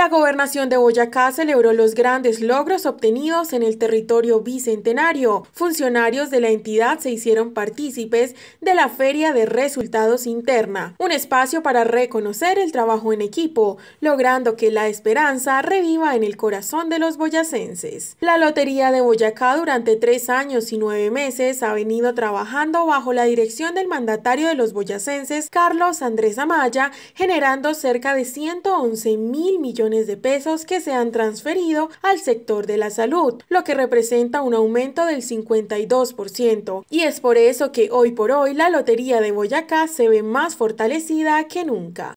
La gobernación de Boyacá celebró los grandes logros obtenidos en el territorio bicentenario. Funcionarios de la entidad se hicieron partícipes de la Feria de Resultados Interna, un espacio para reconocer el trabajo en equipo, logrando que la esperanza reviva en el corazón de los boyacenses. La Lotería de Boyacá durante tres años y nueve meses ha venido trabajando bajo la dirección del mandatario de los boyacenses, Carlos Andrés Amaya, generando cerca de 111 mil millones de pesos que se han transferido al sector de la salud, lo que representa un aumento del 52%. Y es por eso que hoy por hoy la Lotería de Boyacá se ve más fortalecida que nunca.